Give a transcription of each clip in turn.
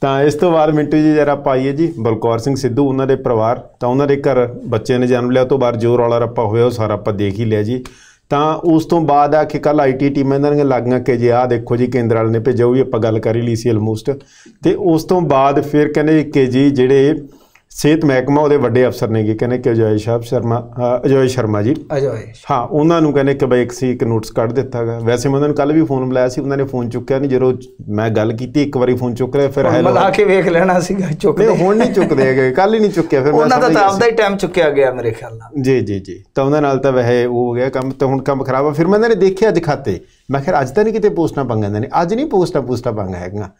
ਤਾਂ ਇਸ ਤੋਂ ਬਾਅਦ ਮਿੰਟੂ ਜੀ ਜਰਾ ਪਾਈਏ ਜੀ ਬਲਕੌਰ ਸਿੰਘ ਸਿੱਧੂ ਉਹਨਾਂ ਦੇ ਪਰਿਵਾਰ ਤਾਂ ਉਹਨਾਂ ਦੇ ਘਰ ਬੱਚੇ ਨੇ ਜਨਮ ਲਿਆ ਤੋਂ ਬਾਅਦ ਜੋ ਰੌਲਾ ਰੱਪਾ ਹੋਇਆ ਉਹ ਸਾਰਾ ਆਪਾਂ ਦੇਖ ਹੀ ਲਿਆ ਜੀ ਤਾਂ ਉਸ ਤੋਂ ਬਾਅਦ ਆ ਕਿ ਕੱਲ ਆਈਟੀ ਟੀਮਾਂ ਇਹਨਾਂ ਨੇ ਲੱਗੀਆਂ ਕਿ ਜੇ ਆ ਦੇਖੋ ਜੀ ਕੇਂਦਰ ਵਾਲੇ ਨੇ ਭੇਜਿਆ ਉਹ ਵੀ ਆਪਾਂ ਗੱਲ ਕਰ ਹੀ ਲਈ ਸੀ ਆਲਮੋਸਟ ਤੇ ਉਸ ਤੋਂ ਬਾਅਦ ਫਿਰ ਕਹਿੰਦੇ ਕਿ ਜੀ ਜਿਹੜੇ ਸਿਹਤ ਮਹਿਕਮਾ ਉਹਦੇ ਵੱਡੇ ਅਫਸਰ ਨੇਗੇ ਕਹਿੰਦੇ ਕਿ ਅਜੋਏ ਸ਼ਾਹ ਸ਼ਰਮਾ ਅਜੋਏ ਸ਼ਰਮਾ ਜੀ ਅਜੋਏ ਹਾਂ ਉਹਨਾਂ ਨੂੰ ਕਹਿੰਦੇ ਕਿ ਬਈ ਇੱਕ ਸੀ ਇੱਕ ਨੋਟਿਸ ਕੱਢ ਦਿੱਤਾਗਾ ਵੈਸੇ ਮੈਂ ਉਹਨਾਂ ਨੂੰ ਕੱਲ ਵੀ ਫੋਨ ਬੁਲਾਇਆ ਸੀ ਉਹਨਾਂ ਨੇ ਫੋਨ ਚੁੱਕਿਆ ਨਹੀਂ ਜਦੋਂ ਮੈਂ ਗੱਲ ਕੀਤੀ ਇੱਕ ਵਾਰੀ ਫੋਨ ਚੁੱਕ ਰਿਹਾ ਫਿਰ ਹੈਲੋ ਬੁਲਾ ਕੇ ਵੇਖ ਲੈਣਾ ਸੀਗਾ ਚੁੱਕ ਨਹੀਂ ਹੁਣ ਨਹੀਂ ਚੁੱਕਦੇ ਹੈਗੇ ਕੱਲ ਹੀ ਨਹੀਂ ਚੁੱਕਿਆ ਫਿਰ ਉਹਨਾਂ ਦਾ ਤਾਂ ਆਪਦਾ ਹੀ ਟਾਈਮ ਚੁੱਕਿਆ ਗਿਆ ਮੇਰੇ ਖਿਆਲ ਨਾਲ ਜੀ ਜੀ ਜੀ ਤਾਂ ਉਹਨਾਂ ਨਾਲ ਤਾਂ ਵਹਿ ਉਹ ਹੋ ਗਿਆ ਕੰਮ ਤੇ ਹੁਣ ਕੰਮ ਖਰਾਬ ਆ ਫਿਰ ਮੈਂ ਇਹਨਾਂ ਨੇ ਦੇਖਿਆ ਅੱਜ ਖਾਤੇ ਮੈਂ ਖਿਰ ਅੱਜ ਤਾਂ ਨਹੀਂ ਕਿਤੇ ਪੋਸਟਾਂ ਪੰਗਾਂ ਨੇ ਅੱਜ ਨਹੀਂ ਪੋਸਟਾਂ ਪੋਸਟਾਂ ਪੰਗਾ ਹੈਗਾ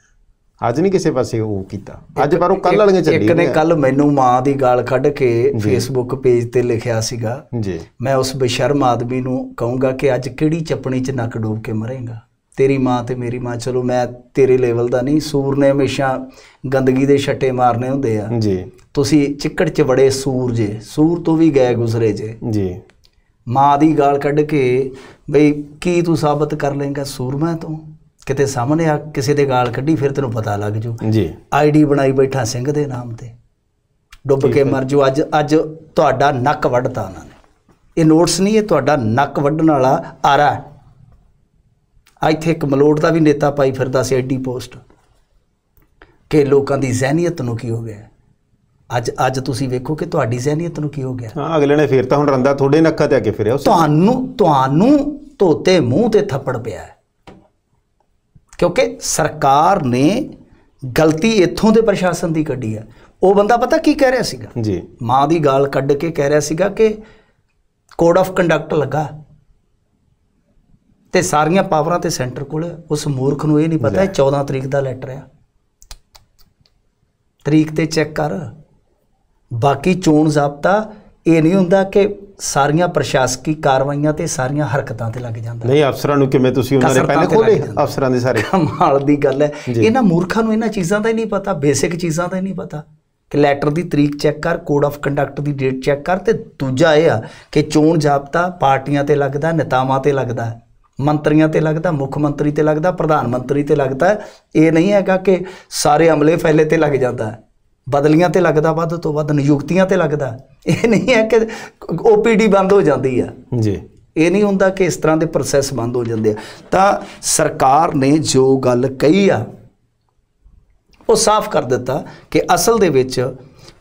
ਅੱਜ ਨਹੀਂ ਕਿਸੇ ਪਾਸੇ ਉਹ ਕੀਤਾ ਅੱਜ ਪਰ ਉਹ ਕੱਲ ਵਾਲੀਆਂ ਚੱਲੀ ਇੱਕ ਨੇ ਕੱਲ ਮੈਨੂੰ ਮਾਂ ਦੀ ਗਾਲ ਕੱਢ ਕੇ ਫੇਸਬੁੱਕ ਪੇਜ ਤੇ ਲਿਖਿਆ ਸੀਗਾ ਜੀ ਮੈਂ ਉਸ ਬੇਸ਼ਰਮ ਆਦਮੀ ਨੂੰ ਕਹੂੰਗਾ ਕਿ ਅੱਜ ਕਿਹੜੀ ਚਪਣੀ 'ਚ ਨੱਕ ਡੋਬ ਕੇ ਮਰੇਗਾ ਤੇਰੀ ਮਾਂ ਤੇ ਮੇਰੀ ਮਾਂ ਚਲੋ ਮੈਂ ਤੇਰੇ ਲੈਵਲ ਦਾ ਨਹੀਂ ਸੂਰ ਨੇ ਹਮੇਸ਼ਾ ਗੰਦਗੀ ਦੇ ਛੱਟੇ ਮਾਰਨੇ ਹੁੰਦੇ ਆ ਜੀ ਤੁਸੀਂ ਚਿੱਕੜ 'ਚ ਬੜੇ ਸੂਰ ਜੇ ਸੂਰ ਤੋਂ ਵੀ ਗਏ ਗੁਜ਼ਰੇ ਜੇ ਜੀ ਮਾਂ ਦੀ ਗਾਲ ਕੱਢ ਕੇ ਬਈ ਕੀ ਤੂੰ ਸਾਬਤ ਕਰ ਲੇਗਾ ਸੂਰਮਾ ਤੋਂ ਕਿਤੇ ਸਾਹਮਣੇ ਆ ਕਿਸੇ ਦੇ ਗਾਲ ਕੱਢੀ ਫਿਰ ਤੈਨੂੰ ਪਤਾ ਲੱਗ ਜੂ ਜੀ ਆਈਡੀ ਬਣਾਈ ਬੈਠਾ ਸਿੰਘ ਦੇ ਨਾਮ ਤੇ ਡੁੱਬ ਕੇ ਮਰ ਜੂ ਅੱਜ ਅੱਜ ਤੁਹਾਡਾ ਨੱਕ ਵੱਢਤਾ ਉਹਨਾਂ ਨੇ ਇਹ ਨੋਟਸ ਨਹੀਂ ਇਹ ਤੁਹਾਡਾ ਨੱਕ ਵੱਢਣ ਵਾਲਾ ਆਰਾ ਇੱਥੇ ਇੱਕ ਮਲੋੜ ਦਾ ਵੀ ਨੇਤਾ ਪਾਈ ਫਿਰਦਾ ਸੀ ਐਡੀ ਪੋਸਟ ਕਿ ਲੋਕਾਂ ਦੀ ਜ਼ਹਿਨੀਅਤ ਨੂੰ ਕੀ ਹੋ ਗਿਆ ਅੱਜ ਅੱਜ ਤੁਸੀਂ ਵੇਖੋ ਕਿ ਤੁਹਾਡੀ ਜ਼ਹਿਨੀਅਤ ਨੂੰ ਕੀ ਹੋ ਗਿਆ ਹਾਂ ਅਗਲੇ ਨੇ ਫੇਰ ਤਾਂ ਹੁਣ ਰੰਦਾ ਤੁਹਾਡੇ ਨੱਕਾ ਤੇ ਆ ਕੇ ਫਿਰਿਆ ਤੁਹਾਨੂੰ ਤੁਹਾਨੂੰ ਤੋਤੇ ਮੂੰਹ ਤੇ ਥੱਪੜ ਪਿਆ ਹੈ ਕਿਉਂਕਿ ਸਰਕਾਰ ਨੇ ਗਲਤੀ ਇੱਥੋਂ ਦੇ ਪ੍ਰਸ਼ਾਸਨ ਦੀ ਕੱਢੀ ਆ ਉਹ ਬੰਦਾ ਪਤਾ ਕੀ ਕਹਿ ਰਿਹਾ ਸੀਗਾ ਜੀ ਮਾਂ ਦੀ ਗਾਲ ਕੱਢ ਕੇ ਕਹਿ ਰਿਹਾ ਸੀਗਾ ਕਿ ਕੋਡ ਆਫ ਕੰਡਕਟ ਲੱਗਾ ਤੇ ਸਾਰੀਆਂ ਪਾਵਰਾਂ ਤੇ ਸੈਂਟਰ ਕੋਲ ਉਸ ਮੂਰਖ ਨੂੰ ਇਹ ਨਹੀਂ ਪਤਾ 14 ਤਰੀਕ ਦਾ ਲੈਟਰ ਆ ਤਰੀਕ ਤੇ ਚੈੱਕ ਕਰ ਬਾਕੀ ਚੋਣ ਜ਼ਾਬਤਾ ਇਹ ਨਹੀਂ ਹੁੰਦਾ ਕਿ ਸਾਰੀਆਂ ਪ੍ਰਸ਼ਾਸਕੀ ਕਾਰਵਾਈਆਂ ਤੇ ਸਾਰੀਆਂ ਹਰਕਤਾਂ ਤੇ ਲੱਗ ਜਾਂਦਾ ਨਹੀਂ ਅਫਸਰਾਂ ਨੂੰ ਕਿਵੇਂ ਤੁਸੀਂ ਉਹਨਾਂ ਦੇ ਪਹਿਲੇ ਖੋਲੇ ਅਫਸਰਾਂ ਦੇ ਸਾਰੇ ਕਮਾਲ ਦੀ ਗੱਲ ਹੈ ਇਹਨਾਂ ਮੂਰਖਾਂ ਨੂੰ ਇਹਨਾਂ ਚੀਜ਼ਾਂ ਦਾ ਹੀ ਨਹੀਂ ਪਤਾ ਬੇਸਿਕ ਚੀਜ਼ਾਂ ਦਾ ਹੀ ਨਹੀਂ ਪਤਾ ਕਿ ਲੈਟਰ ਦੀ ਤਰੀਕ ਚੈੱਕ ਕਰ ਕੋਡ ਆਫ ਕੰਡਕਟ ਦੀ ਡੇਟ ਚੈੱਕ ਕਰ ਤੇ ਦੂਜਾ ਇਹ ਆ ਕਿ ਚੋਣ ਜਾਬਤਾ ਪਾਰਟੀਆਂ ਤੇ ਲੱਗਦਾ ਨੇਤਾਵਾਂ ਤੇ ਲੱਗਦਾ ਮੰਤਰੀਆਂ ਤੇ ਲੱਗਦਾ ਮੁੱਖ ਮੰਤਰੀ ਤੇ ਲੱਗਦਾ ਪ੍ਰਧਾਨ ਮੰਤਰੀ ਤੇ ਲੱਗਦਾ ਇਹ ਨਹੀਂ ਹੈਗਾ ਕਿ ਸਾਰੇ ਅਮਲੇ ਫੈਲੇ ਤੇ ਲੱਗ ਜਾਂਦਾ ਬਦਲੀਆਂ ਤੇ ਲੱਗਦਾ ਵੱਧ ਤੋਂ ਵੱਧ ਨਿਯੁਕਤੀਆਂ ਤੇ ਲੱਗਦਾ ਇਹ ਨਹੀਂ ਹੈ ਕਿ ਓਪੀਡੀ ਬੰਦ ਹੋ ਜਾਂਦੀ ਆ ਜੀ ਇਹ ਨਹੀਂ ਹੁੰਦਾ ਕਿ ਇਸ ਤਰ੍ਹਾਂ ਦੇ ਪ੍ਰੋਸੈਸ ਬੰਦ ਹੋ ਜਾਂਦੇ ਆ ਤਾਂ ਸਰਕਾਰ ਨੇ ਜੋ ਗੱਲ ਕਹੀ ਆ ਉਹ ਸਾਫ਼ ਕਰ ਦਿੱਤਾ ਕਿ ਅਸਲ ਦੇ ਵਿੱਚ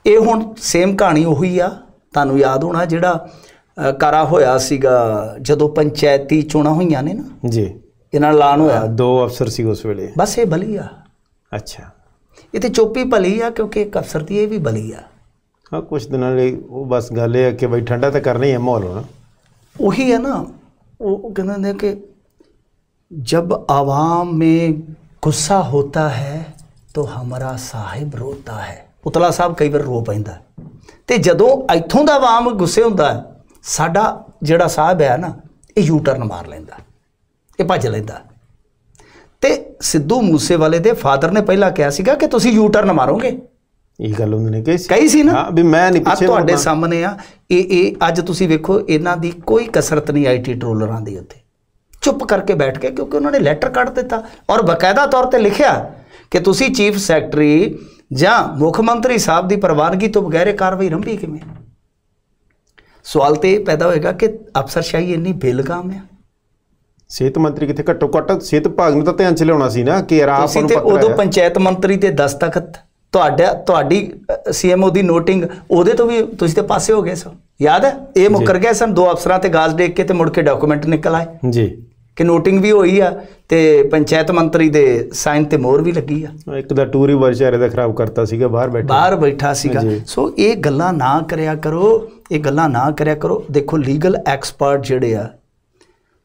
ਇਹ ਹੁਣ ਸੇਮ ਕਹਾਣੀ ਉਹੀ ਆ ਤੁਹਾਨੂੰ ਯਾਦ ਹੋਣਾ ਜਿਹੜਾ ਕਾਰਾ ਹੋਇਆ ਸੀਗਾ ਜਦੋਂ ਪੰਚਾਇਤੀ ਚੋਣਾਂ ਹੋਈਆਂ ਨੇ ਨਾ ਜੀ ਇਹਨਾਂ ਲਾਣ ਹੋਇਆ ਦੋ ਅਫਸਰ ਸੀ ਉਸ ਵੇਲੇ ਬਸ ਇਹ ਬਲੀ ਆ ਅੱਛਾ ਇਹ ਤੇ ਚੋਪੀ ਭਲੀ ਆ ਕਿਉਂਕਿ ਇੱਕ ਅਫਸਰ ਦੀ ਇਹ ਵੀ ਭਲੀ ਆ ਹਾਂ ਕੁਝ ਦਿਨਾਂ ਲਈ ਉਹ ਬਸ ਗੱਲ ਇਹ ਆ ਕਿ ਬਈ ਠੰਡਾ ਤਾਂ ਕਰਨਾ ਹੀ ਹੈ ਮਾਹੌਲ ਹੋਣਾ ਉਹੀ ਹੈ ਨਾ ਉਹ ਕਹਿੰਦੇ ਨੇ ਕਿ ਜਦ ਆਵਾਮ ਮੇਂ ਗੁੱਸਾ ਹੁੰਦਾ ਹੈ ਤੋ ਹਮਰਾ ਸਾਹਿਬ ਰੋਤਾ ਹੈ ਉਤਲਾ ਸਾਹਿਬ ਕਈ ਵਾਰ ਰੋ ਪੈਂਦਾ ਤੇ ਜਦੋਂ ਇੱਥੋਂ ਦਾ ਆਵਾਮ ਗੁੱਸੇ ਹੁੰਦਾ ਸਾਡਾ ਜਿਹੜਾ ਸਾਹਿਬ ਹੈ ਨਾ ਇਹ ਯੂ ਟਰਨ ਮਾਰ ਲੈਂਦਾ ਇਹ ਭੱਜ ਲੈਂਦਾ ਤੇ ਸਿੱਧੂ ਮੂਸੇਵਾਲੇ ਦੇ ਫਾਦਰ ਨੇ ਪਹਿਲਾਂ ਕਿਹਾ ਸੀਗਾ ਕਿ ਤੁਸੀਂ ਯੂ ਟਰਨ ਮਾਰੋਗੇ ਇਹ ਗੱਲ ਉਹਨਾਂ ਨੇ ਕਹੀ ਸੀ ਕਹੀ ਸੀ ਨਾ ਹਾਂ ਵੀ ਮੈਂ ਨਹੀਂ ਪਿੱਛੇ ਤੁਹਾਡੇ ਸਾਹਮਣੇ ਆ ਇਹ ਇਹ ਅੱਜ ਤੁਸੀਂ ਵੇਖੋ ਇਹਨਾਂ ਦੀ ਕੋਈ ਕਸਰਤ ਨਹੀਂ ਆਈਟੀ ਟ੍ਰੋਲਰਾਂ ਦੀ ਉੱਤੇ ਚੁੱਪ ਕਰਕੇ ਬੈਠ ਕੇ ਕਿਉਂਕਿ ਉਹਨਾਂ ਨੇ ਲੈਟਰ ਕੱਢ ਦਿੱਤਾ ਔਰ ਬਕਾਇਦਾ ਤੌਰ ਤੇ ਲਿਖਿਆ ਕਿ ਤੁਸੀਂ ਚੀਫ ਸੈਕਟਰੀ ਜਾਂ ਮੁੱਖ ਮੰਤਰੀ ਸਾਹਿਬ ਦੀ ਪ੍ਰਵਾਨਗੀ ਤੋਂ ਬਗੈਰ ਕਾਰਵਾਈ ਰੰਭੀ ਕਿਵੇਂ ਸਵਾਲ ਤੇ ਪੈਦਾ ਹੋਏਗਾ ਕਿ ਸ਼ਾਹੀ ਇੰਨੀ ਬੇਲਗਾਮ ਹੈ ਸਿਹਤ ਮੰਤਰੀ ਕਿਥੇ ਘੱਟੋ ਘੱਟ ਸਿਹਤ ਭਾਗ ਨੂੰ ਤਾਂ ਧਿਆਨ ਚ ਲਿਆਉਣਾ ਸੀ ਨਾ ਕਿ ਰਾਪ ਨੂੰ ਤੇ ਉਦੋਂ ਪੰਚਾਇਤ ਮੰਤਰੀ ਤੇ ਦਸਤਖਤ ਤੁਹਾਡਾ ਤੁਹਾਡੀ ਸੀਐਮਓ ਦੀ ਨੋਟਿੰਗ ਉਹਦੇ ਤੋਂ ਵੀ ਤੁਸੀਂ ਤੇ ਪਾਸੇ ਹੋ ਗਏ ਸੋ ਯਾਦ ਹੈ ਇਹ ਮੁਕਰ ਗਏ ਸਨ ਦੋ ਅਫਸਰਾਂ ਤੇ ਗਾਜ਼ ਦੇਖ ਕੇ ਤੇ ਮੁੜ ਕੇ ਡਾਕੂਮੈਂਟ ਨਿਕਲ ਆਏ ਜੀ ਕਿ ਨੋਟਿੰਗ ਵੀ ਹੋਈ ਆ ਤੇ ਪੰਚਾਇਤ ਮੰਤਰੀ ਦੇ ਸਾਈਨ ਤੇ ਮੋਹਰ ਵੀ ਲੱਗੀ ਆ ਇੱਕ ਦਾ ਟੂਰੀ ਵਰਸ਼ਾਰੇ ਦਾ ਖਰਾਬ ਕਰਤਾ ਸੀਗਾ ਬਾਹਰ ਬੈਠਾ ਬਾਹਰ ਬੈਠਾ ਸੀਗਾ ਸੋ ਇਹ ਗੱਲਾਂ ਨਾ ਕਰਿਆ ਕਰੋ ਇਹ ਗੱਲਾਂ ਨਾ ਕਰਿਆ ਕਰੋ ਦੇਖੋ ਲੀਗਲ ਐਕਸਪਰਟ ਜਿਹੜੇ ਆ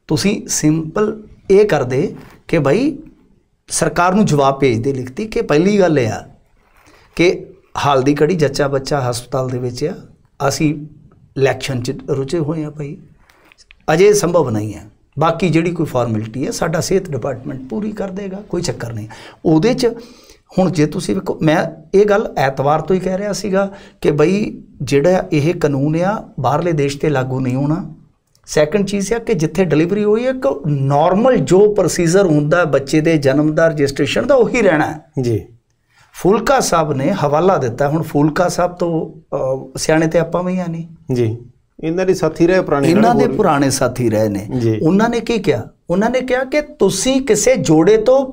ਤੁਸੀਂ ਸਿੰਪਲ ਇਹ ਕਰਦੇ ਕਿ ਭਾਈ ਸਰਕਾਰ ਨੂੰ ਜਵਾਬ ਭੇਜਦੇ ਲਿਖਤੀ ਕਿ ਪਹਿਲੀ ਗੱਲ ਇਹ ਆ ਕਿ ਹਾਲ ਦੀ ਘੜੀ ਜੱਚਾ ਬੱਚਾ ਹਸਪਤਾਲ ਦੇ ਵਿੱਚ ਆ ਅਸੀਂ ਇਲੈਕਸ਼ਨ ਚ ਰੁਝੇ ਹੋਏ ਆ ਭਾਈ ਅਜੇ ਸੰਭਵ ਨਹੀਂ ਹੈ ਬਾਕੀ ਜਿਹੜੀ ਕੋਈ ਫਾਰਮੈਲਿਟੀ ਹੈ ਸਾਡਾ ਸਿਹਤ ਡਿਪਾਰਟਮੈਂਟ ਪੂਰੀ ਕਰ ਦੇਗਾ ਕੋਈ ਚੱਕਰ ਨਹੀਂ ਉਹਦੇ ਚ ਹੁਣ ਜੇ ਤੁਸੀਂ ਵੇਖੋ ਮੈਂ ਇਹ ਗੱਲ ਐਤਵਾਰ ਤੋਂ ਹੀ ਕਹਿ ਰਿਹਾ ਸੀਗਾ ਕਿ ਬਈ ਜਿਹੜਾ ਇਹ ਕਾਨੂੰਨ ਆ ਬਾਹਰਲੇ ਦੇਸ਼ ਤੇ ਲਾਗੂ ਨਹੀਂ ਹੋਣਾ ਸੈਕੰਡ ਚੀਜ਼ ਹੈ ਕਿ ਜਿੱਥੇ ਡਿਲੀਵਰੀ ਹੋਈ ਹੈ ਇੱਕ ਨਾਰਮਲ ਜੋ ਪ੍ਰੋਸੀਜਰ ਹੁੰਦਾ ਬੱਚੇ ਦੇ ਜਨਮ ਦਾ ਰਜਿਸਟ੍ਰੇਸ਼ਨ ਦਾ ਉਹੀ ਰਹਿਣਾ ਹੈ ਜੀ ਫੂਲਕਾ ਸਾਹਿਬ ਨੇ ਹਵਾਲਾ ਦਿੱਤਾ ਹੁਣ ਫੂਲਕਾ ਸਾਹਿਬ ਤੋਂ ਸਿਆਣੇ ਤੇ ਆਪਾਂ ਵੀ ਆ ਨਹੀਂ ਜੀ ਇਹਨਾਂ ਦੇ ਸਾਥੀ ਰਹੇ ਪੁਰਾਣੇ ਇਹਨਾਂ ਦੇ ਪੁਰਾਣੇ ਸਾਥੀ ਰਹੇ ਨੇ ਉਹਨਾਂ ਨੇ ਕੀ ਕਿਹਾ ਉਹਨਾਂ ਨੇ ਕਿਹਾ ਕਿ ਤੁਸੀਂ ਕਿਸੇ ਜੋੜੇ ਤੋਂ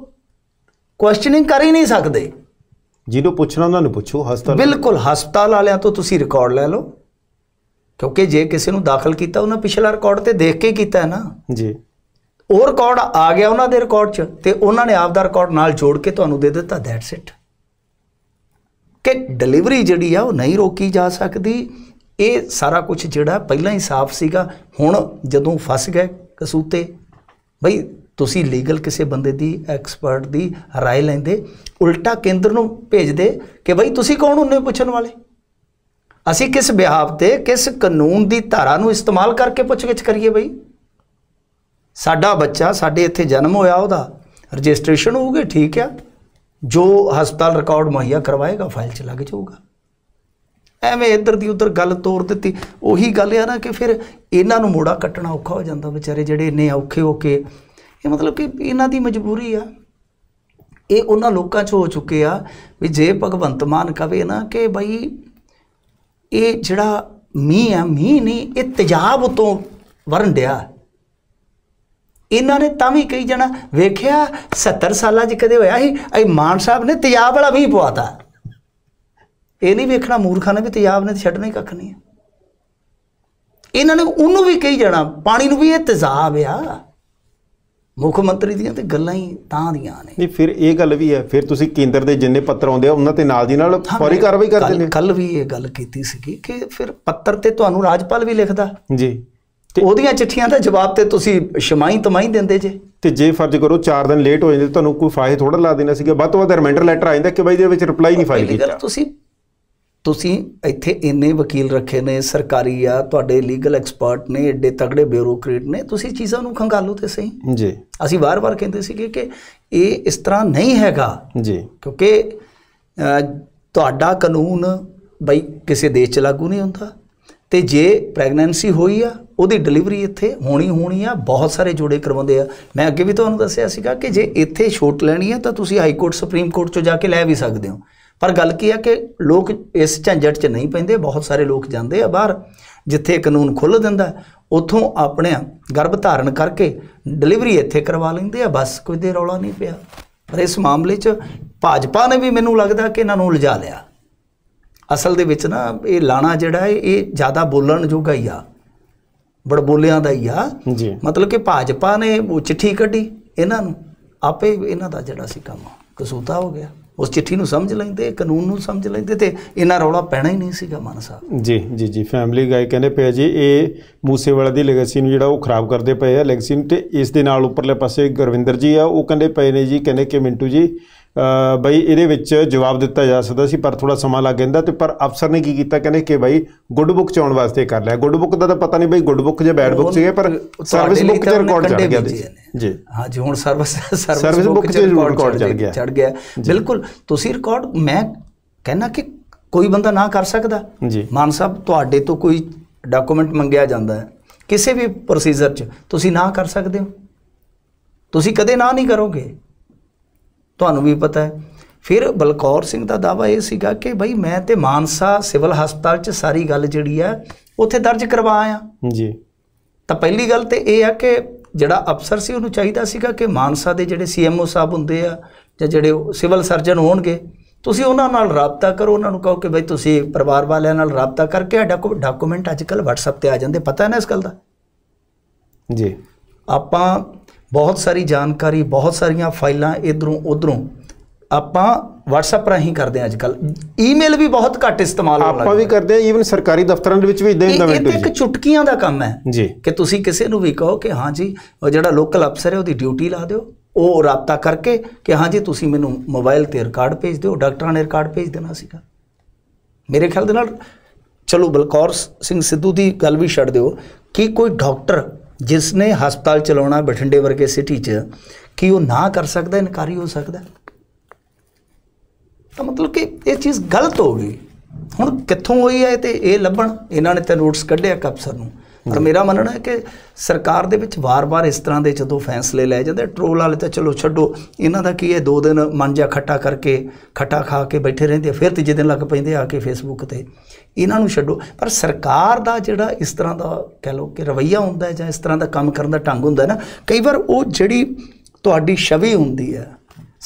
ਕੁਐਸਚਨਿੰਗ ਕਰ ਹੀ ਨਹੀਂ ਸਕਦੇ ਜਿਹਨੂੰ ਪੁੱਛਣਾ ਉਹਨਾਂ ਨੂੰ ਪੁੱਛੋ ਹਸਪਤਾਲ ਬਿਲਕੁਲ ਹਸਪਤਾਲ ਵਾਲਿਆਂ ਤੋਂ ਤੁਸੀਂ ਰਿਕਾਰਡ ਲੈ ਲਓ ਕਿਉਂਕਿ ਜੇ ਕਿਸੇ ਨੂੰ ਦਾਖਲ ਕੀਤਾ ਉਹਨਾਂ ਪਿਛਲਾ ਰਿਕਾਰਡ ਤੇ ਦੇਖ ਕੇ ਕੀਤਾ ਹੈ ਨਾ ਜੀ ਉਹ ਰਿਕਾਰਡ ਆ ਗਿਆ ਉਹਨਾਂ ਦੇ ਰਿਕਾਰਡ 'ਚ ਤੇ ਉਹਨਾਂ ਨੇ ਆਪ ਦਾ ਰਿਕਾਰਡ ਨਾਲ ਜੋੜ ਕੇ ਤੁਹਾਨੂੰ ਦੇ ਦਿੱਤਾ ਦੈਟਸ ਇਟ ਕਿ ਡਿਲੀਵਰੀ ਜਿਹੜੀ ਆ ਉਹ ਨਹੀਂ ਰੋਕੀ ਜਾ ਸਕਦੀ ਇਹ ਸਾਰਾ ਕੁਝ ਜਿਹੜਾ ਪਹਿਲਾਂ ਹੀ ਸਾਫ਼ ਸੀਗਾ ਹੁਣ ਜਦੋਂ ਫਸ ਗਏ ਕਸੂਤੇ ਬਈ ਤੁਸੀਂ ਲੀਗਲ ਕਿਸੇ ਬੰਦੇ ਦੀ ਐਕਸਪਰਟ ਦੀ رائے ਲੈਂਦੇ ਉਲਟਾ ਕੇਂਦਰ ਨੂੰ ਭੇਜਦੇ ਕਿ ਬਈ ਤੁਸੀਂ ਕੌਣ ਹੁੰਨੇ ਪੁੱਛਣ ਵਾਲੇ ਅਸੀਂ ਕਿਸ ਵਿਹਾਵ ਤੇ ਕਿਸ ਕਾਨੂੰਨ ਦੀ ਧਾਰਾ ਨੂੰ ਇਸਤੇਮਾਲ ਕਰਕੇ ਪੁੱਛਗਿੱਛ ਕਰੀਏ ਬਈ ਸਾਡਾ ਬੱਚਾ ਸਾਡੇ ਇੱਥੇ ਜਨਮ ਹੋਇਆ ਉਹਦਾ ਰਜਿਸਟ੍ਰੇਸ਼ਨ ਹੋਊਗੀ ਠੀਕ ਆ ਜੋ ਹਸਪਤਾਲ ਰਿਕਾਰਡ ਮੁਹੱਈਆ ਕਰਵਾਏਗਾ ਫਾਈਲ 'ਚ ਲੱਗ ਜਾਊਗਾ ਐਵੇਂ ਇੱਧਰ ਦੀ ਉੱਧਰ ਗੱਲ ਤੋੜ ਦਿੱਤੀ ਉਹੀ ਗੱਲ ਆ ਨਾ ਕਿ ਫਿਰ ਇਹਨਾਂ ਨੂੰ ਮੋੜਾ ਕੱਟਣਾ ਔਖਾ ਹੋ ਜਾਂਦਾ ਵਿਚਾਰੇ ਜਿਹੜੇ ਇੰਨੇ ਔਖੇ ਹੋ ਕੇ ਇਹ ਮਤਲਬ ਕਿ ਇਹਨਾਂ ਦੀ ਮਜਬੂਰੀ ਆ ਇਹ ਉਹਨਾਂ ਲੋਕਾਂ 'ਚ ਹੋ ਚੁੱਕੇ ਆ ਵੀ ਜੇ ਭਗਵੰਤ ਮਾਨ ਕਵੇ ਨਾ ਕਿ ਭਾਈ ਇਹ ਜਿਹੜਾ ਮੀਂਹ ਆ ਮੀਂਹ ਨਹੀਂ ਇਹ ਤੇਜ਼ਾਬ ਤੋਂ ਵਰਨ ਡਿਆ ਇਹਨਾਂ ਨੇ ਤਾਂ ਵੀ ਕਹੀ ਜਾਣਾ ਵੇਖਿਆ 70 ਸਾਲਾਂ 'ਚ ਕਦੇ ਹੋਇਆ ਸੀ ਇਹ ਮਾਨ ਸਾਹਿਬ ਨੇ ਤੇਜ਼ਾਬ ਵਾਲਾ ਵੀ ਪਵਾਤਾ ਇਹ ਨਹੀਂ ਵੇਖਣਾ ਮੂਰਖਾਂ ਨੇ ਵੀ ਤੇਜ਼ਾਬ ਨੇ ਛੱਡਣਾ ਹੀ ਕੱਖ ਨਹੀਂ ਇਹਨਾਂ ਨੇ ਉਹਨੂੰ ਵੀ ਕਹੀ ਜਾਣਾ ਪਾਣੀ ਨੂੰ ਵੀ ਇਹ ਤੇਜ਼ਾਬ ਆ ਮੁੱਖ ਮੰਤਰੀ ਦੀਆਂ ਤੇ ਗੱਲਾਂ ਹੀ ਤਾਂ ਦੀਆਂ ਨੇ ਨਹੀਂ ਫਿਰ ਇਹ ਗੱਲ ਵੀ ਹੈ ਫਿਰ ਤੁਸੀਂ ਕੇਂਦਰ ਦੇ ਜਿੰਨੇ ਪੱਤਰ ਆਉਂਦੇ ਆ ਉਹਨਾਂ ਤੇ ਨਾਲ ਦੀ ਨਾਲ ਫੌਰੀ ਕਾਰਵਾਈ ਕਰਦੇ ਨੇ ਕੱਲ ਵੀ ਇਹ ਗੱਲ ਕੀਤੀ ਸੀਗੀ ਕਿ ਫਿਰ ਪੱਤਰ ਤੇ ਤੁਹਾਨੂੰ ਰਾਜਪਾਲ ਵੀ ਲਿਖਦਾ ਜੀ ਤੇ ਉਹਦੀਆਂ ਚਿੱਠੀਆਂ ਦਾ ਜਵਾਬ ਤੇ ਤੁਸੀਂ ਸ਼ਮਾਈ ਤਮਾਈ ਦਿੰਦੇ ਜੇ ਤੇ ਜੇ ਫਰਜ਼ ਕਰੋ 4 ਦਿਨ ਲੇਟ ਹੋ ਜਾਂਦੇ ਤੁਹਾਨੂੰ ਕੋਈ ਫਾਇਦਾ ਥੋੜਾ ਲਾ ਦੇਣਾ ਸੀਗਾ ਵੱਧ ਤੋਂ ਵੱਧ ਰਿਮਾਈਂਡਰ ਲੈਟਰ ਆ ਜਾਂਦਾ ਕਿ ਬਾਈ ਦੇ ਵਿੱਚ ਰਿਪਲਾਈ ਨਹੀਂ ਫਾਈਲ ਕੀਤਾ ਤੁਸੀਂ ਤੁਸੀਂ ਇੱਥੇ ਇੰਨੇ ਵਕੀਲ ਰੱਖੇ ਨੇ ਸਰਕਾਰੀ ਆ ਤੁਹਾਡੇ ਲੀਗਲ ਐਕਸਪਰਟ ਨੇ ਏਡੇ ਤਗੜੇ ਬਿਊਰੋਕਰੇਟ ਨੇ ਤੁਸੀਂ ਚੀਜ਼ਾਂ ਨੂੰ ਖੰਗਾਲੋ ਤੇ ਸਹੀ ਜੀ ਅਸੀਂ ਵਾਰ-ਵਾਰ ਕਹਿੰਦੇ ਸੀਗੇ ਕਿ ਇਹ ਇਸ ਤਰ੍ਹਾਂ ਨਹੀਂ ਹੈਗਾ ਜੀ ਕਿਉਂਕਿ ਤੁਹਾਡਾ ਕਾਨੂੰਨ ਬਈ ਕਿਸੇ ਦੇਸ਼ 'ਚ ਲਾਗੂ ਨਹੀਂ ਹੁੰਦਾ ਤੇ ਜੇ ਪ੍ਰੈਗਨੈਂਸੀ ਹੋਈ ਆ ਉਹਦੀ ਡਿਲੀਵਰੀ ਇੱਥੇ ਹੋਣੀ ਹੋਣੀ ਆ ਬਹੁਤ ਸਾਰੇ ਜੋੜੇ ਕਰਵਾਉਂਦੇ ਆ ਮੈਂ ਅੱਗੇ ਵੀ ਤੁਹਾਨੂੰ ਦੱਸਿਆ ਸੀਗਾ ਕਿ ਜੇ ਇੱਥੇ ਛੋਟ ਲੈਣੀ ਆ ਤਾਂ ਤੁਸੀਂ ਹਾਈ ਕੋਰਟ ਸੁਪਰੀਮ ਕੋਰਟ 'ਚੋਂ ਜਾ ਕੇ ਲੈ ਵੀ ਸਕਦੇ ਹੋ ਪਰ ਗੱਲ ਕੀ ਹੈ ਕਿ ਲੋਕ ਇਸ ਝੰਜਟ 'ਚ ਨਹੀਂ ਪੈਂਦੇ ਬਹੁਤ ਸਾਰੇ ਲੋਕ ਜਾਂਦੇ ਆ ਬਾਹਰ ਜਿੱਥੇ ਕਾਨੂੰਨ ਖੁੱਲ ਦਿੰਦਾ ਉਥੋਂ ਆਪਣੇ ਗਰਭ ਧਾਰਨ ਕਰਕੇ ਡਿਲੀਵਰੀ ਇੱਥੇ ਕਰਵਾ ਲੈਂਦੇ ਆ ਬਸ ਕੋਈ ਦੇ ਰੌਲਾ ਨਹੀਂ ਪਿਆ ਪਰ ਇਸ ਮਾਮਲੇ 'ਚ ਭਾਜਪਾ ਨੇ ਵੀ ਮੈਨੂੰ ਲੱਗਦਾ ਕਿ ਇਹਨਾਂ ਨੂੰ ਲਿਜਾ ਲਿਆ ਅਸਲ ਦੇ ਵਿੱਚ ਨਾ ਇਹ ਲਾਣਾ ਜਿਹੜਾ ਹੈ ਇਹ ਜ਼ਿਆਦਾ ਬੋਲਣ ਜੋਗਾ ਹੀ ਆ ਬੜਬੋਲਿਆਂ ਦਾ ਹੀ ਆ ਮਤਲਬ ਕਿ ਭਾਜਪਾ ਨੇ ਉਹ ਚਿੱਠੀ ਕੱਢੀ ਇਹਨਾਂ ਨੂੰ ਆਪੇ ਇਹਨਾਂ ਦਾ ਜਿਹੜਾ ਸੀ ਕੰਮ ਕਸੂਤਾ ਹੋ ਗਿਆ ਉਸ ਚਿੱਠੀ ਨੂੰ ਸਮਝ ਲੈਂਦੇ ਕਾਨੂੰਨ ਨੂੰ ਸਮਝ ਲੈਂਦੇ ਤੇ ਇਹਨਾਂ ਰੌਲਾ ਪੈਣਾ ਹੀ ਨਹੀਂ ਸੀਗਾ ਮਨ ਸਾਹਿਬ ਜੀ ਜੀ ਜੀ ਫੈਮਿਲੀ ਗਾਇ ਕਹਿੰਦੇ ਪਏ ਜੀ ਇਹ ਮੂਸੇਵਾਲਾ ਦੀ ਲੈਗੇਸੀ ਨੂੰ ਜਿਹੜਾ ਉਹ ਖਰਾਬ ਕਰਦੇ ਪਏ ਆ ਲੈਗੇਸੀ ਨੂੰ ਤੇ ਇਸ ਦੇ ਨਾਲ ਉੱਪਰਲੇ ਪਾਸੇ ਗੁਰਵਿੰਦਰ ਜੀ ਆ ਉਹ ਕਹਿੰਦੇ ਪਏ ਨੇ ਜੀ ਕਹਿੰਦੇ ਕਿ ਮਿੰਟੂ ਜੀ ਬਈ ਇਹਦੇ ਵਿੱਚ ਜਵਾਬ ਦਿੱਤਾ ਜਾ ਸਕਦਾ ਸੀ ਪਰ ਥੋੜਾ ਸਮਾਂ ਲੱਗ ਜਾਂਦਾ ਤੇ ਪਰ ਅਫਸਰ ਨੇ ਕੀ ਕੀਤਾ ਕਹਿੰਦੇ ਕਿ ਬਈ ਗੁੱਡ ਬੁੱਕ ਚਾਉਣ ਵਾਸਤੇ ਕਰ ਲਿਆ ਗੁੱਡ ਬੁੱਕ ਦਾ ਤਾਂ ਪਤਾ ਨਹੀਂ ਬਈ ਗੁੱਡ ਬੁੱਕ ਜਾਂ ਬੈਡ ਬੁੱਕ ਸੀਗੇ ਪਰ ਸਰਵਿਸ ਬੁੱਕ ਚ ਰਿਕਾਰਡ ਚੜ ਗਿਆ ਜੀ ਹਾਂ ਜੀ ਹੁਣ ਸਰਵਿਸ ਸਰਵਿਸ ਬੁੱਕ ਚ ਰਿਕਾਰਡ ਚੜ ਗਿਆ ਚੜ ਗਿਆ ਬਿਲਕੁਲ ਤੁਸੀਂ ਰਿਕਾਰਡ ਮੈਂ ਕਹਿੰਨਾ ਕਿ ਕੋਈ ਬੰਦਾ ਨਾ ਕਰ ਸਕਦਾ ਜੀ ਮਾਨ ਸਾਹਿਬ ਤੁਹਾਡੇ ਤੋਂ ਕੋਈ ਡਾਕੂਮੈਂਟ ਮੰਗਿਆ ਜਾਂਦਾ ਹੈ ਕਿਸੇ ਵੀ ਪ੍ਰੋਸੀਜਰ 'ਚ ਤੁਸੀਂ ਨਾ ਕਰ ਸਕਦੇ ਹੋ ਤੁਸੀਂ ਕਦੇ ਨਾ ਨਹੀਂ ਕਰੋਗੇ ਤੁਹਾਨੂੰ ਵੀ ਪਤਾ ਹੈ ਫਿਰ ਬਲਕੌਰ ਸਿੰਘ ਦਾ ਦਾਵਾ ਇਹ ਸੀਗਾ ਕਿ ਭਾਈ ਮੈਂ ਤੇ ਮਾਨਸਾ ਸਿਵਲ ਹਸਪਤਾਲ 'ਚ ਸਾਰੀ ਗੱਲ ਜਿਹੜੀ ਆ ਉੱਥੇ ਦਰਜ ਕਰਵਾ ਆਇਆ ਜੀ ਤਾਂ ਪਹਿਲੀ ਗੱਲ ਤੇ ਇਹ ਆ ਕਿ ਜਿਹੜਾ ਅਫਸਰ ਸੀ ਉਹਨੂੰ ਚਾਹੀਦਾ ਸੀਗਾ ਕਿ ਮਾਨਸਾ ਦੇ ਜਿਹੜੇ ਸੀਐਮਓ ਸਾਹਿਬ ਹੁੰਦੇ ਆ ਜਾਂ ਜਿਹੜੇ ਸਿਵਲ ਸਰਜਨ ਹੋਣਗੇ ਤੁਸੀਂ ਉਹਨਾਂ ਨਾਲ ਰਾਬਤਾ ਕਰੋ ਉਹਨਾਂ ਨੂੰ ਕਹੋ ਕਿ ਭਾਈ ਤੁਸੀਂ ਪਰਿਵਾਰ ਵਾਲਿਆਂ ਨਾਲ ਰਾਬਤਾ ਕਰਕੇ ਸਾਡਾ ਕੋਈ ਡਾਕੂਮੈਂਟ ਅੱਜਕੱਲ WhatsApp ਤੇ ਆ ਜਾਂਦੇ ਪਤਾ ਹੈ ਨਾ ਇਸ ਗੱਲ ਦਾ ਜੀ ਆਪਾਂ ਬਹੁਤ ਸਾਰੀ ਜਾਣਕਾਰੀ ਬਹੁਤ ਸਾਰੀਆਂ ਫਾਈਲਾਂ ਇਧਰੋਂ ਉਧਰੋਂ ਆਪਾਂ WhatsApp ਰਾਹੀਂ ਕਰਦੇ ਆਂ ਅੱਜਕੱਲ ਈਮੇਲ ਵੀ ਬਹੁਤ ਘੱਟ ਇਸਤੇਮਾਲ ਹੋਣ ਲੱਗਾ ਆਪਾਂ ਵੀ ਕਰਦੇ ਆਂ ਈਵਨ ਸਰਕਾਰੀ ਦਫ਼ਤਰਾਂ ਦੇ ਵਿੱਚ ਵੀ ਇਦਾਂ ਹੀ ਹੁੰਦਾ ਵੈਂਟੂ ਜੀ ਇਹ ਇੱਕ ਚੁਟਕੀਆਂ ਦਾ ਕੰਮ ਹੈ ਜੀ ਕਿ ਤੁਸੀਂ ਕਿਸੇ ਨੂੰ ਵੀ ਕਹੋ ਕਿ ਹਾਂ ਜੀ ਉਹ ਜਿਹੜਾ ਲੋਕਲ ਅਫਸਰ ਹੈ ਉਹਦੀ ਡਿਊਟੀ ਲਾ ਦਿਓ ਉਹ ਰਾਬਤਾ ਕਰਕੇ ਕਿ ਹਾਂ ਜੀ ਤੁਸੀਂ ਮੈਨੂੰ ਮੋਬਾਈਲ ਤੇ ਰਿਕਾਰਡ ਭੇਜ ਦਿਓ ਡਾਕਟਰਾਂ ਨੇ ਰਿਕਾਰਡ ਭੇਜ ਦੇਣਾ ਸੀਗਾ ਮੇਰੇ ਖਿਆਲ ਦੇ ਨਾਲ ਚਲੋ ਬਲਕੌਰ ਸਿੰਘ ਸਿੱਧੂ ਦੀ ਗੱਲ ਵੀ ਛੱਡ ਦਿਓ ਕਿ ਕੋਈ ਡਾਕਟਰ ਜਿਸ ਨੇ ਹਸਪਤਾਲ ਚਲਾਉਣਾ ਬਠਿੰਡੇ ਵਰਗੇ ਸਿਟੀ 'ਚ ਕੀ ਉਹ ਨਾ ਕਰ ਸਕਦਾ ਇਨਕਾਰੀ ਹੋ ਸਕਦਾ ਤਾਂ ਮਤਲਬ ਕਿ ਇਹ ਚੀਜ਼ ਗਲਤ ਹੋ ਗਈ ਹੁਣ ਕਿੱਥੋਂ ਹੋਈ ਹੈ ਤੇ ਇਹ ਲੱਭਣ ਇਹਨਾਂ ਨੇ ਤਾਂ ਨੋਟਸ ਕੱਢਿਆ ਕਪਸਰ ਨੂੰ ਪਰ ਮੇਰਾ ਮੰਨਣਾ ਹੈ ਕਿ ਸਰਕਾਰ ਦੇ ਵਿੱਚ ਵਾਰ-ਵਾਰ ਇਸ ਤਰ੍ਹਾਂ ਦੇ ਜਦੋਂ ਫੈਸਲੇ ਲੈ ਜਾਂਦੇ ਟਰੋਲ ਵਾਲੇ ਤਾਂ ਚਲੋ ਛੱਡੋ ਇਹਨਾਂ ਦਾ ਕੀ ਹੈ ਦੋ ਦਿਨ ਮਨ ਜਾ ਖੱਟਾ ਕਰਕੇ ਖੱਟਾ ਖਾ ਕੇ ਬੈਠੇ ਰਹਿੰਦੇ ਫਿਰ ਤੀਜੇ ਦਿਨ ਲੱਗ ਪੈਂਦੇ ਆ ਕੇ ਫੇਸਬੁੱਕ ਤੇ ਇਹਨਾਂ ਨੂੰ ਛੱਡੋ ਪਰ ਸਰਕਾਰ ਦਾ ਜਿਹੜਾ ਇਸ ਤਰ੍ਹਾਂ ਦਾ ਕਹਿ ਲਓ ਕਿ ਰਵਈਆ ਹੁੰਦਾ ਹੈ ਜਾਂ ਇਸ ਤਰ੍ਹਾਂ ਦਾ ਕੰਮ ਕਰਨ ਦਾ ਢੰਗ ਹੁੰਦਾ ਹੈ ਨਾ ਕਈ ਵਾਰ ਉਹ ਜਿਹੜੀ ਤੁਹਾਡੀ ਛਵੀ ਹੁੰਦੀ ਹੈ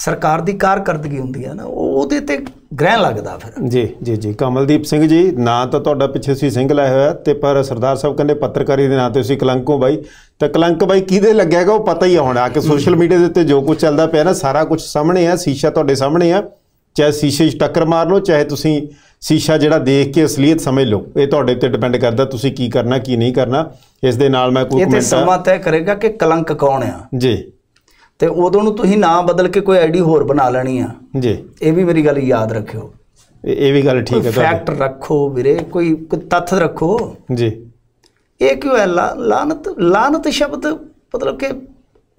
ਸਰਕਾਰ ਦੀ ਕਾਰਕਰਦਗੀ ਹੁੰਦੀ ਹੈ ਨਾ ਉਹ ਉਹਦੇ ਤੇ ਗ੍ਰਹਿਣ ਲੱਗਦਾ ਫਿਰ ਜੀ ਜੀ ਜੀ ਕਮਲਦੀਪ ਸਿੰਘ ਜੀ ਨਾਂ ਤਾਂ ਤੁਹਾਡਾ ਪਿੱਛੇ ਸੀ ਸਿੰਘ ਲਾਇਆ ਹੋਇਆ ਤੇ ਪਰ ਸਰਦਾਰ ਸਾਹਿਬ ਕਹਿੰਦੇ ਪੱਤਰਕਾਰੀ ਦੇ ਨਾਂ ਤੇ ਤੁਸੀਂ ਕਲੰਕੋ ਬਾਈ ਤਾਂ ਕਲੰਕ ਬਾਈ ਕਿਹਦੇ ਲੱਗਿਆਗਾ ਉਹ ਪਤਾ ਹੀ ਹੋਣਾ ਕਿ ਸੋਸ਼ਲ ਮੀਡੀਆ ਦੇ ਉੱਤੇ ਜੋ ਕੁਝ ਚੱਲਦਾ ਪਿਆ ਨਾ ਸਾਰਾ ਕੁਝ ਸਾਹਮਣੇ ਆ ਸ਼ੀਸ਼ਾ ਤੁਹਾਡੇ ਸਾਹਮਣੇ ਆ ਚਾਹੇ ਸ਼ੀਸ਼ੇ 'ਚ ਟੱਕਰ ਮਾਰ ਲਓ ਚਾਹੇ ਤੁਸੀਂ ਸ਼ੀਸ਼ਾ ਜਿਹੜਾ ਦੇਖ ਕੇ ਅਸਲੀਅਤ ਸਮਝ ਲਓ ਇਹ ਤੁਹਾਡੇ ਤੇ ਡਿਪੈਂਡ ਕਰਦਾ ਤੁਸੀਂ ਕੀ ਕਰਨਾ ਕੀ ਨਹੀਂ ਕਰਨਾ ਇਸ ਦੇ ਨਾਲ ਮੈਂ ਕੋਈ ਕਮੈਂਟ ਇਹ ਤੇ ਸਮਾਂ ਤੈਅ ਕਰੇਗਾ ਕਿ ਕਲੰਕ ਕੌਣ ਆ ਜੀ ਤੇ ਉਦੋਂ ਨੂੰ ਤੁਸੀਂ ਨਾਂ ਬਦਲ ਕੇ ਕੋਈ ਆਈਡੀ ਹੋਰ ਬਣਾ ਲੈਣੀ ਆ ਜੀ ਇਹ ਵੀ ਮੇਰੀ ਗੱਲ ਯਾਦ ਰੱਖਿਓ ਇਹ ਵੀ ਗੱਲ ਠੀਕ ਹੈ ਤੁਹਾਡੀ ਫੈਕਟ ਰੱਖੋ ਵੀਰੇ ਕੋਈ ਕੋਈ ਤੱਥ ਰੱਖੋ ਜੀ ਇਹ ਕਿਉਂ ਹੈ ਲਾਨਤ ਲਾਨਤ ਸ਼ਬਦ ਮਤਲਬ ਕਿ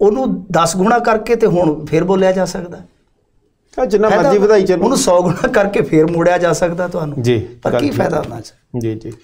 ਉਹਨੂੰ 10 ਗੁਣਾ ਕਰਕੇ ਤੇ ਹੁਣ ਫੇਰ ਬੋਲਿਆ ਜਾ ਸਕਦਾ ਹੈ ਜਿੰਨਾ ਮਰਜ਼ੀ ਵਧਾਈ ਚੱਲੋ ਉਹਨੂੰ 100 ਗੁਣਾ ਕਰਕੇ ਫੇਰ ਮੋੜਿਆ ਜਾ ਸਕਦਾ ਤੁਹਾਨੂੰ ਜੀ ਪਰ ਕੀ ਫਾਇਦਾ ਹੁੰਦਾ ਜੀ ਜੀ